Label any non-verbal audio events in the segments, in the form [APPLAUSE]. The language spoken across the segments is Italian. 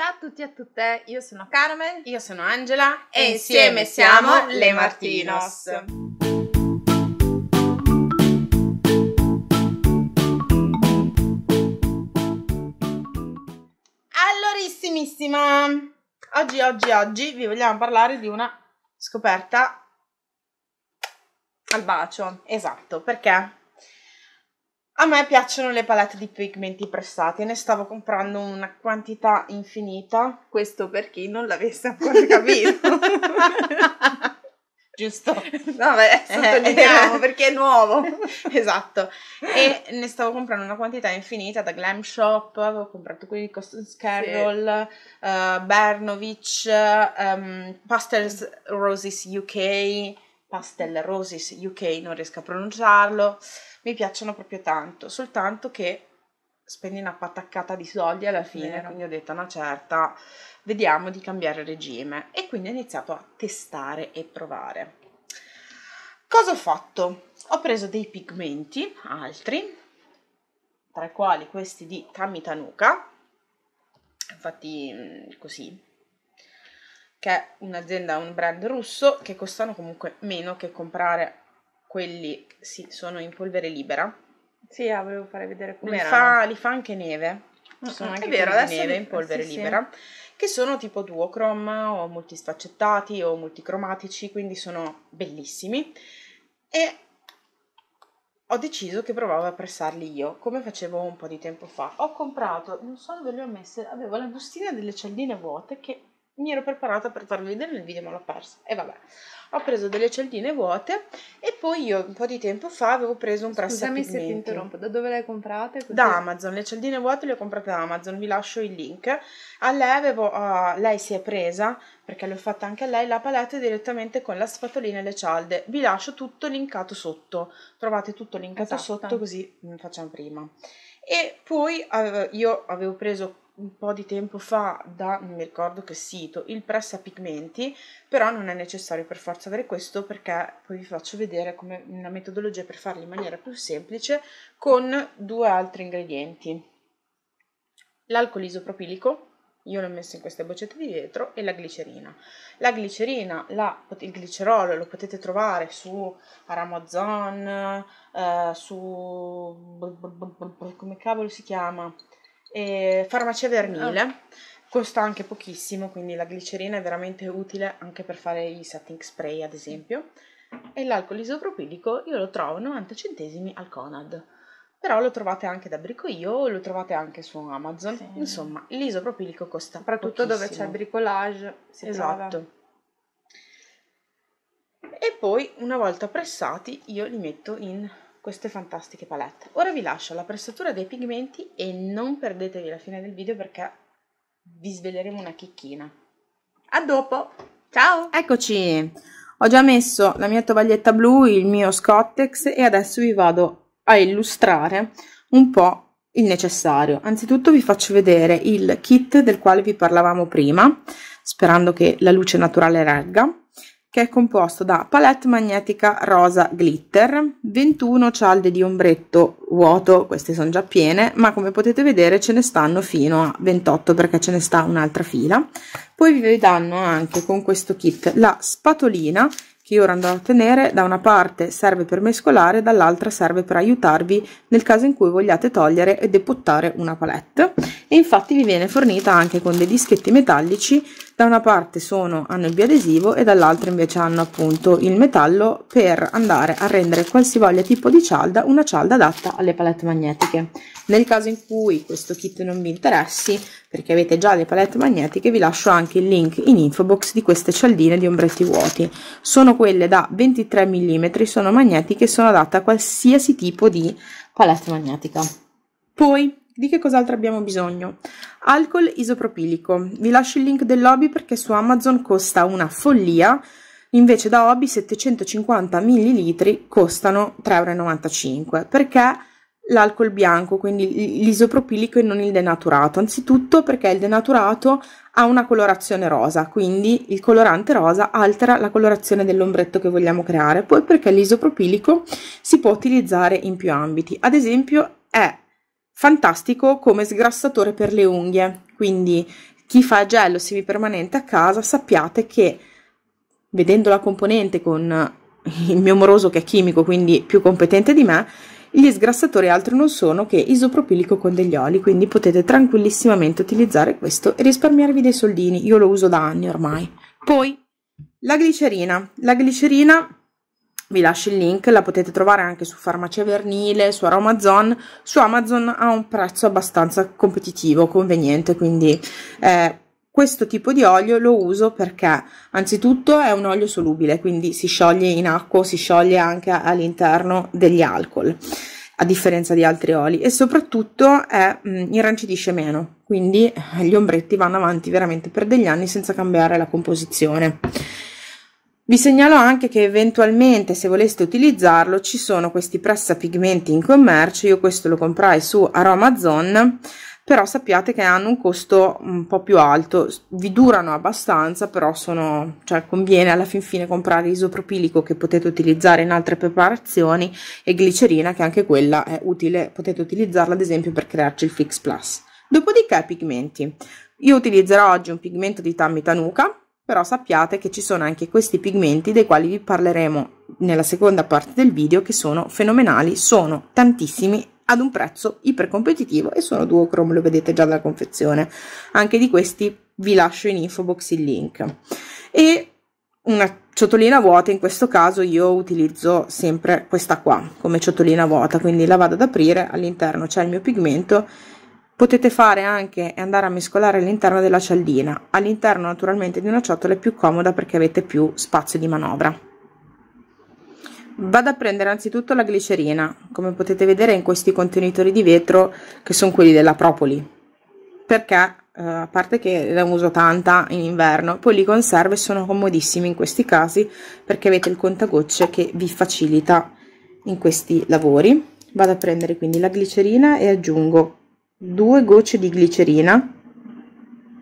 Ciao a tutti e a tutte, io sono Carmen, io sono Angela e, insieme, siamo, Le Martinos. Allorissimissima! Oggi, oggi, oggi vi vogliamo parlare di una scoperta al bacio. Esatto, perché a me piacciono le palette di pigmenti pressati, ne stavo comprando una quantità infinita. Questo per chi non l'avesse ancora capito. [LAUGHS] Giusto? Vabbè, beh, sottolineiamo eh, perché è nuovo. [LAUGHS] esatto. E ne stavo comprando una quantità infinita da Glam Shop, avevo comprato quelli di Costas Carroll, sì. uh, eh, Bernovic, um, ehm, Pastels Roses UK Pastel Roses UK, non riesco a pronunciarlo, mi piacciono proprio tanto, soltanto che spendi una pataccata di soldi alla fine, Vero. quindi ho detto una certa, vediamo di cambiare regime e quindi ho iniziato a testare e provare. Cosa ho fatto? Ho preso dei pigmenti, altri, tra i quali questi di Tammy Tanuka, infatti mm, così che è un'azienda, un brand russo, che costano comunque meno che comprare quelli, che sì, sono in polvere libera. Sì, ah, volevo fare vedere come li fa, li fa anche neve. Mm, sono mm, anche è vero, adesso neve li... in polvere sì, libera, sì. che sono tipo duochrome o multisfaccettati o multicromatici, quindi sono bellissimi. E ho deciso che provavo a pressarli io, come facevo un po' di tempo fa. Ho comprato, non so dove li ho messi, avevo la bustina delle cialdine vuote che mi ero preparata per farvi vedere nel video ma l'ho persa e vabbè ho preso delle celline vuote e poi io un po' di tempo fa avevo preso un press scusami se ti interrompo da dove le hai comprate? Così? da Amazon le celline vuote le ho comprate da Amazon vi lascio il link a lei avevo uh, lei si è presa perché l'ho fatta anche a lei la palette direttamente con la spatolina e le cialde vi lascio tutto linkato sotto trovate tutto linkato esatto. sotto così mm, facciamo prima e poi uh, io avevo preso un po' di tempo fa da non mi ricordo che sito il pressa pigmenti però non è necessario per forza avere questo perché poi vi faccio vedere come una metodologia per farli in maniera più semplice con due altri ingredienti l'alcol isopropilico io l'ho messo in queste boccette di vetro e la glicerina la glicerina la, il glicerolo lo potete trovare su Aramazon eh, su come cavolo si chiama e farmacia Vernile. Ah. Costa anche pochissimo, quindi la glicerina è veramente utile anche per fare i setting spray, ad esempio. E l'alcol isopropilico io lo trovo 90 centesimi al Conad. Però lo trovate anche da Bricoio, lo trovate anche su Amazon. Sì. Insomma, l'isopropilico costa Soprattutto dove c'è il bricolage. esatto. Trova. E poi, una volta pressati, io li metto in queste fantastiche palette. Ora vi lascio la pressatura dei pigmenti e non perdetevi la fine del video perché vi sveleremo una chicchina. A dopo, ciao! Eccoci! Ho già messo la mia tovaglietta blu, il mio Scottex e adesso vi vado a illustrare un po' il necessario. Anzitutto vi faccio vedere il kit del quale vi parlavamo prima, sperando che la luce naturale regga che è composto da palette magnetica rosa glitter, 21 cialde di ombretto vuoto, queste sono già piene, ma come potete vedere ce ne stanno fino a 28 perché ce ne sta un'altra fila. Poi vi danno anche con questo kit la spatolina che io ora andrò a ottenere da una parte serve per mescolare, dall'altra serve per aiutarvi nel caso in cui vogliate togliere e depottare una palette e infatti vi viene fornita anche con dei dischetti metallici, da una parte sono, hanno il biadesivo e dall'altra invece hanno appunto il metallo per andare a rendere qualsivoglia tipo di cialda una cialda adatta alle palette magnetiche. Nel caso in cui questo kit non vi interessi perché avete già le palette magnetiche vi lascio anche il link in info box di queste cialdine di ombretti vuoti sono quelle da 23 mm sono magnetiche sono adatte a qualsiasi tipo di palette magnetica poi di che cos'altro abbiamo bisogno? Alcol isopropilico. Vi lascio il link del lobby perché su Amazon costa una follia, invece da hobby 750 ml costano 3,95 euro perché l'alcol bianco, quindi l'isopropilico e non il denaturato. Anzitutto perché il denaturato ha una colorazione rosa, quindi il colorante rosa altera la colorazione dell'ombretto che vogliamo creare. Poi perché l'isopropilico si può utilizzare in più ambiti. Ad esempio è fantastico come sgrassatore per le unghie, quindi chi fa gel semipermanente a casa sappiate che vedendo la componente con il mio moroso che è chimico, quindi più competente di me, gli sgrassatori altro non sono che isopropilico con degli oli, quindi potete tranquillissimamente utilizzare questo e risparmiarvi dei soldini. Io lo uso da anni ormai. Poi la glicerina. La glicerina vi lascio il link, la potete trovare anche su Farmacia Vernile, su Aromazon. Su Amazon a un prezzo abbastanza competitivo, conveniente, quindi eh, questo tipo di olio lo uso perché anzitutto è un olio solubile, quindi si scioglie in acqua, si scioglie anche all'interno degli alcol a differenza di altri oli e soprattutto è, mh, mm, irrancidisce meno quindi eh, gli ombretti vanno avanti veramente per degli anni senza cambiare la composizione vi segnalo anche che eventualmente se voleste utilizzarlo ci sono questi pressapigmenti in commercio io questo lo comprai su Aromazon però sappiate che hanno un costo un po' più alto, vi durano abbastanza, però sono, cioè conviene alla fin fine comprare isopropilico che potete utilizzare in altre preparazioni e glicerina che anche quella è utile, potete utilizzarla ad esempio per crearci il Fix Plus. Dopodiché pigmenti. Io utilizzerò oggi un pigmento di Tammy Tanuka, però sappiate che ci sono anche questi pigmenti dei quali vi parleremo nella seconda parte del video che sono fenomenali, sono tantissimi ad un prezzo ipercompetitivo e sono duochrome, lo vedete già dalla confezione. Anche di questi vi lascio in info box il link. E una ciotolina vuota, in questo caso io utilizzo sempre questa qua come ciotolina vuota, quindi la vado ad aprire, all'interno c'è il mio pigmento Potete fare anche e andare a mescolare all'interno della cialdina, all'interno naturalmente di una ciotola è più comoda perché avete più spazio di manovra. Vado a prendere anzitutto la glicerina, come potete vedere in questi contenitori di vetro che sono quelli della Propoli, perché eh, a parte che la uso tanta in inverno, poi li conserve sono comodissimi in questi casi perché avete il contagocce che vi facilita in questi lavori. Vado a prendere quindi la glicerina e aggiungo due gocce di glicerina,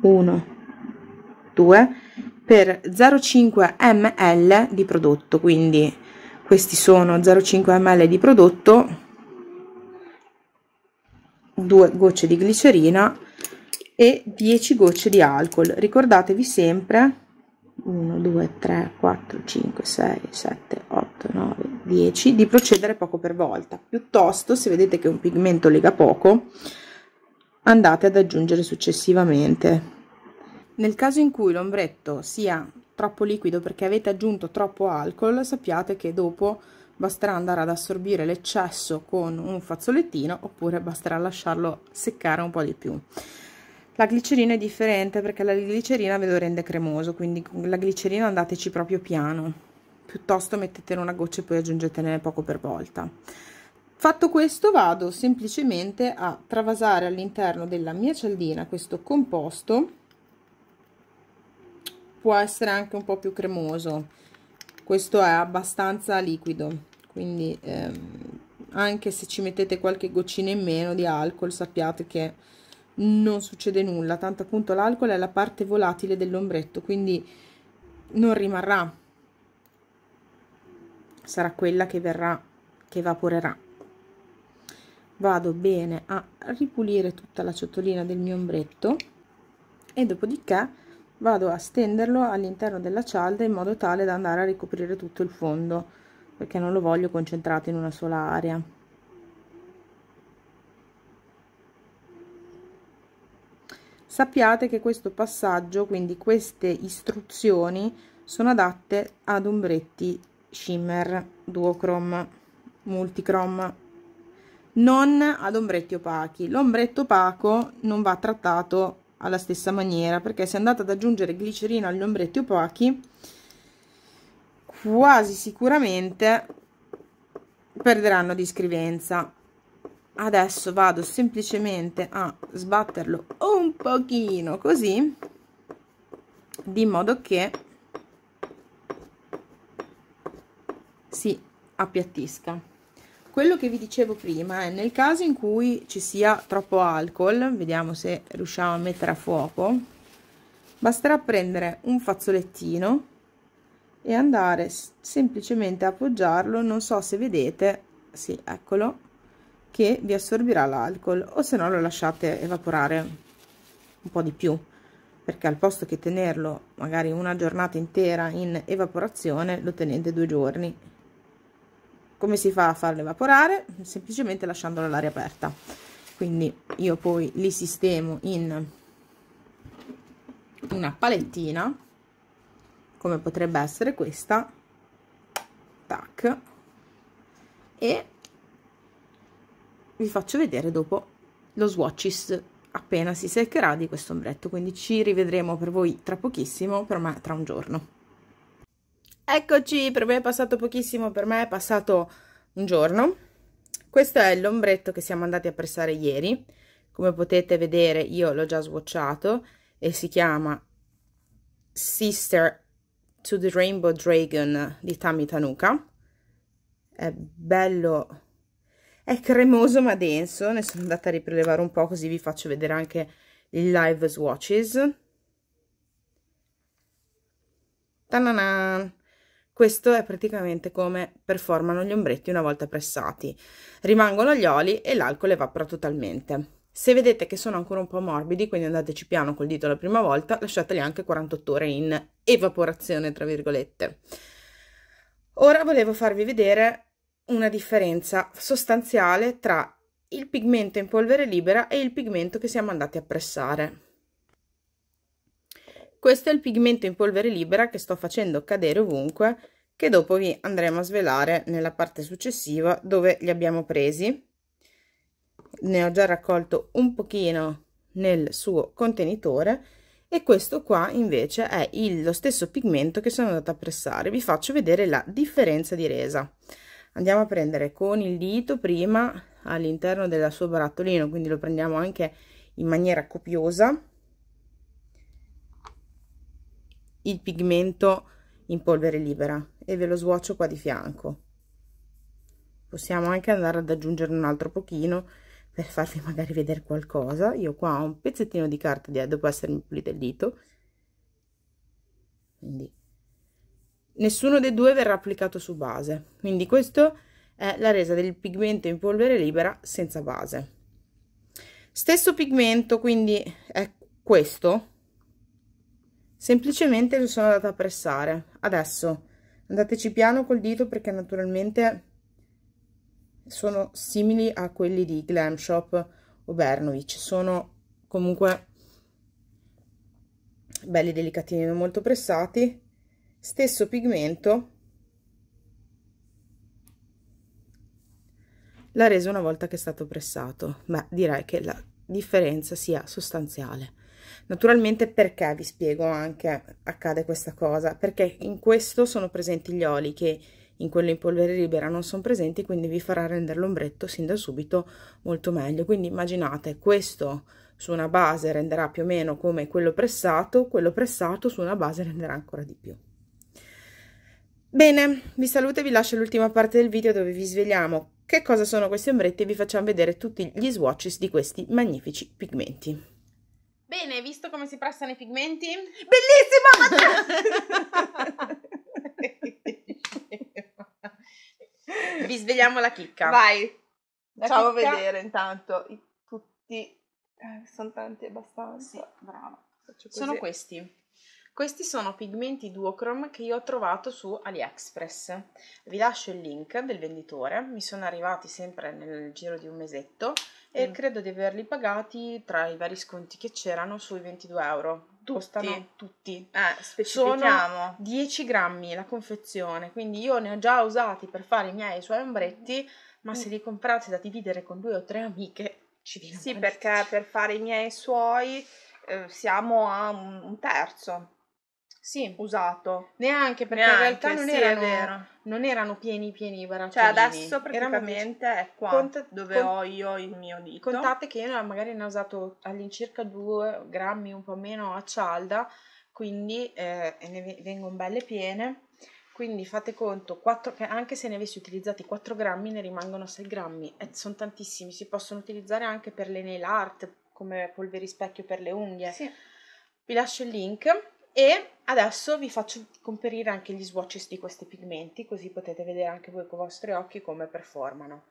1, 2, per 0,5 ml di prodotto, quindi questi sono 0,5 ml di prodotto, 2 gocce di glicerina e 10 gocce di alcol. Ricordatevi sempre 1, 2, 3, 4, 5, 6, 7, 8, 9, 10 di procedere poco per volta. Piuttosto, se vedete che un pigmento lega poco, andate ad aggiungere successivamente. Nel caso in cui l'ombretto sia troppo liquido perché avete aggiunto troppo alcol, sappiate che dopo basterà andare ad assorbire l'eccesso con un fazzolettino oppure basterà lasciarlo seccare un po' di più. La glicerina è differente perché la glicerina ve lo rende cremoso, quindi con la glicerina andateci proprio piano, piuttosto mettetene una goccia e poi aggiungetene poco per volta. Fatto questo vado semplicemente a travasare all'interno della mia cialdina questo composto può essere anche un po' più cremoso questo è abbastanza liquido quindi ehm, anche se ci mettete qualche goccina in meno di alcol sappiate che non succede nulla tanto appunto l'alcol è la parte volatile dell'ombretto quindi non rimarrà sarà quella che verrà che evaporerà vado bene a ripulire tutta la ciotolina del mio ombretto e dopodiché vado a stenderlo all'interno della cialda in modo tale da andare a ricoprire tutto il fondo perché non lo voglio concentrato in una sola area sappiate che questo passaggio quindi queste istruzioni sono adatte ad ombretti shimmer duochrome multichrome non ad ombretti opachi l'ombretto opaco non va trattato alla stessa maniera perché se andate ad aggiungere glicerina agli ombretti opachi quasi sicuramente perderanno di scrivenza adesso vado semplicemente a sbatterlo un pochino così di modo che si appiattisca quello che vi dicevo prima è nel caso in cui ci sia troppo alcol vediamo se riusciamo a mettere a fuoco basterà prendere un fazzolettino e andare semplicemente a appoggiarlo non so se vedete sì eccolo che vi assorbirà l'alcol o se no lo lasciate evaporare un po di più perché al posto che tenerlo magari una giornata intera in evaporazione lo tenete due giorni come si fa a farlo evaporare semplicemente lasciandola all'aria aperta quindi io poi li sistemo in una palettina come potrebbe essere questa tac e vi faccio vedere dopo lo swatches appena si seccherà di questo ombretto quindi ci rivedremo per voi tra pochissimo per me tra un giorno Eccoci, per me è passato pochissimo, per me è passato un giorno. Questo è l'ombretto che siamo andati a pressare ieri. Come potete vedere io l'ho già swatchato e si chiama Sister to the Rainbow Dragon di Tami Tanuka. È bello, è cremoso ma denso, ne sono andata a riprelevare un po' così vi faccio vedere anche i live swatches. ta questo è praticamente come performano gli ombretti una volta pressati. Rimangono gli oli e l'alcol evapora totalmente. Se vedete che sono ancora un po' morbidi, quindi andateci piano col dito la prima volta, lasciateli anche 48 ore in evaporazione, tra virgolette. Ora volevo farvi vedere una differenza sostanziale tra il pigmento in polvere libera e il pigmento che siamo andati a pressare. Questo è il pigmento in polvere libera che sto facendo cadere ovunque, che dopo vi andremo a svelare nella parte successiva dove li abbiamo presi. Ne ho già raccolto un pochino nel suo contenitore e questo qua invece è il, lo stesso pigmento che sono andata a pressare. Vi faccio vedere la differenza di resa. Andiamo a prendere con il dito prima all'interno del suo barattolino, quindi lo prendiamo anche in maniera copiosa il pigmento in polvere libera e ve lo sguoccio qua di fianco possiamo anche andare ad aggiungere un altro pochino per farvi magari vedere qualcosa io qua ho un pezzettino di carta di dopo essermi pulito il dito quindi nessuno dei due verrà applicato su base quindi questo è la resa del pigmento in polvere libera senza base stesso pigmento quindi è questo semplicemente lo sono andata a pressare adesso andateci piano col dito perché naturalmente sono simili a quelli di Glam Shop o Bernovic sono comunque belli delicatini non molto pressati stesso pigmento la resa una volta che è stato pressato beh direi che la differenza sia sostanziale Naturalmente perché, vi spiego anche, accade questa cosa, perché in questo sono presenti gli oli che in quello in polvere libera non sono presenti, quindi vi farà rendere l'ombretto sin da subito molto meglio. Quindi immaginate questo su una base renderà più o meno come quello pressato, quello pressato su una base renderà ancora di più. Bene, vi saluto e vi lascio l'ultima parte del video dove vi svegliamo che cosa sono questi ombretti e vi facciamo vedere tutti gli swatches di questi magnifici pigmenti. Bene, visto come si pressano i pigmenti? Bellissimo! [LAUGHS] Vi svegliamo la chicca. Vai. La Ciao chicca. a vedere intanto tutti eh, sono tanti abbastanza. Sì, brava. Sono questi. Questi sono pigmenti duochrome che io ho trovato su AliExpress. Vi lascio il link del venditore, mi sono arrivati sempre nel giro di un mesetto e mm. credo di averli pagati tra i vari sconti che c'erano sui 22 euro. Tutti. Costano tutti. Eh, specifichiamo. Sono 10 grammi la confezione, quindi io ne ho già usati per fare i miei suoi ombretti, ma mm. se li comprate da dividere con due o tre amiche ci viene Sì, perché per fare i miei suoi eh, siamo a un terzo sì. usato. Neanche perché Neanche, in realtà non, sì, erano, non erano pieni pieni i barattolini. Cioè adesso praticamente è ecco, qua cont- dove cont- ho io il mio dito. Contate che io magari ne ho usato all'incirca 2 grammi, un po' meno a cialda, quindi eh, ne vengono belle piene. Quindi fate conto, 4, che anche se ne avessi utilizzati 4 grammi ne rimangono 6 grammi, E sono tantissimi, si possono utilizzare anche per le nail art, come polveri specchio per le unghie. Sì. Vi lascio il link e adesso vi faccio comparire anche gli swatches di questi pigmenti così potete vedere anche voi con i vostri occhi come performano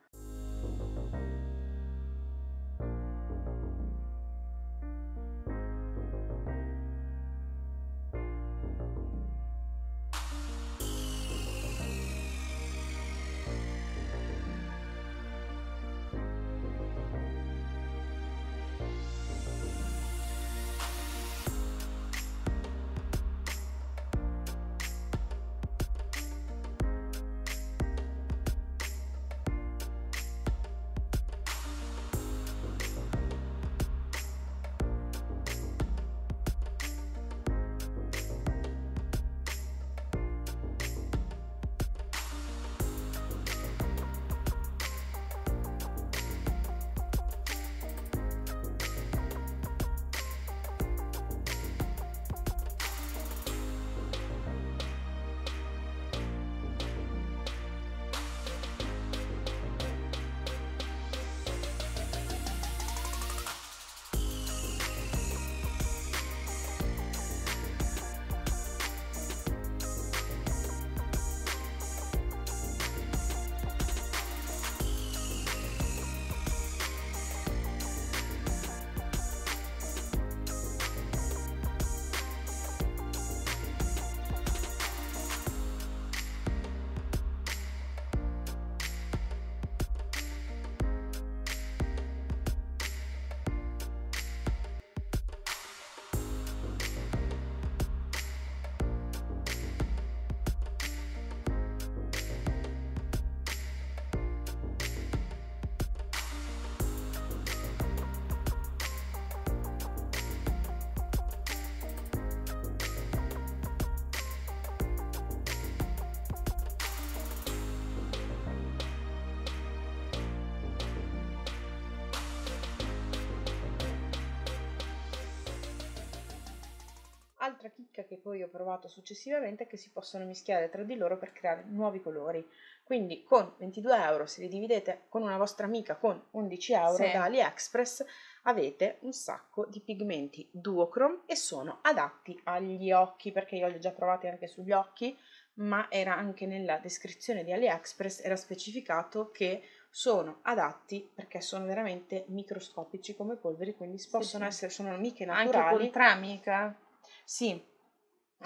chicca che poi ho provato successivamente che si possono mischiare tra di loro per creare nuovi colori. Quindi con 22 euro, se li dividete con una vostra amica con 11 euro sì. da AliExpress, avete un sacco di pigmenti duochrome e sono adatti agli occhi, perché io li ho già provati anche sugli occhi, ma era anche nella descrizione di AliExpress, era specificato che sono adatti perché sono veramente microscopici come polveri, quindi sì, possono sì. essere, sono amiche naturali. Anche con tramica? Sì,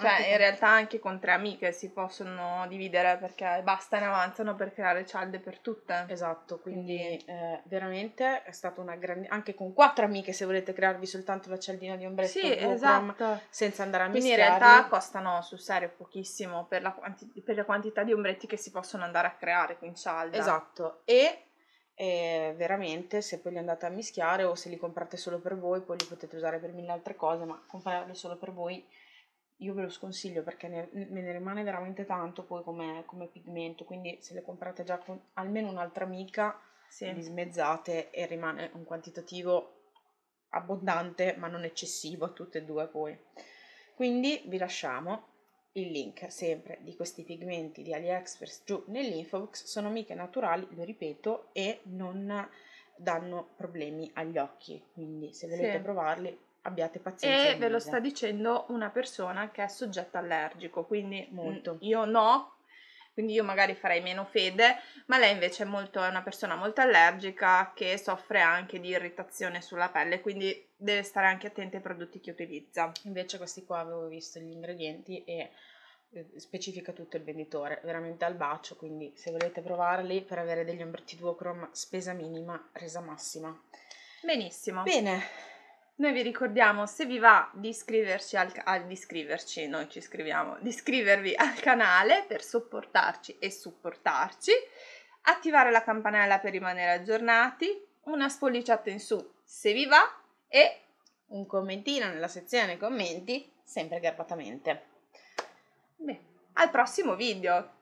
cioè, in realtà anche con tre amiche si possono dividere perché basta ne avanzano per creare cialde per tutte. Esatto, quindi, quindi... Eh, veramente è stata una grande... anche con quattro amiche se volete crearvi soltanto la cialdina di ombretto. Sì, esatto. senza andare a quindi mischiare. Quindi in realtà costano sul serio pochissimo per la, quanti... per la, quantità di ombretti che si possono andare a creare con cialde. Esatto, e e eh, veramente se poi li andate a mischiare o se li comprate solo per voi poi li potete usare per mille altre cose ma comprarli solo per voi io ve lo sconsiglio perché ne, me ne rimane veramente tanto poi come, come pigmento, quindi se le comprate già con almeno un'altra mica, sì. li smezzate e rimane un quantitativo abbondante ma non eccessivo a tutte e due poi. Quindi vi lasciamo il link sempre di questi pigmenti di AliExpress giù nell'info box, sono miche naturali, lo ripeto, e non danno problemi agli occhi, quindi se volete sì. provarli abbiate pazienza. E ve lo sta dicendo una persona che è soggetta allergico, quindi molto. Mm. io no, quindi io magari farei meno fede, ma lei invece è, molto, è una persona molto allergica che soffre anche di irritazione sulla pelle, quindi deve stare anche attenta ai prodotti che utilizza. Invece questi qua avevo visto gli ingredienti e eh, specifica tutto il venditore, veramente al bacio, quindi se volete provarli per avere degli ombretti duochrome spesa minima, resa massima. Benissimo. Bene. Noi vi ricordiamo, se vi va, di iscriverci al, ah, di iscriverci, noi ci iscriviamo, di iscrivervi al canale per supportarci e supportarci, attivare la campanella per rimanere aggiornati, una spolliciata in su se vi va e un commentino nella sezione commenti, sempre garbatamente. Beh, al prossimo video.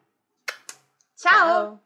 Ciao. Ciao.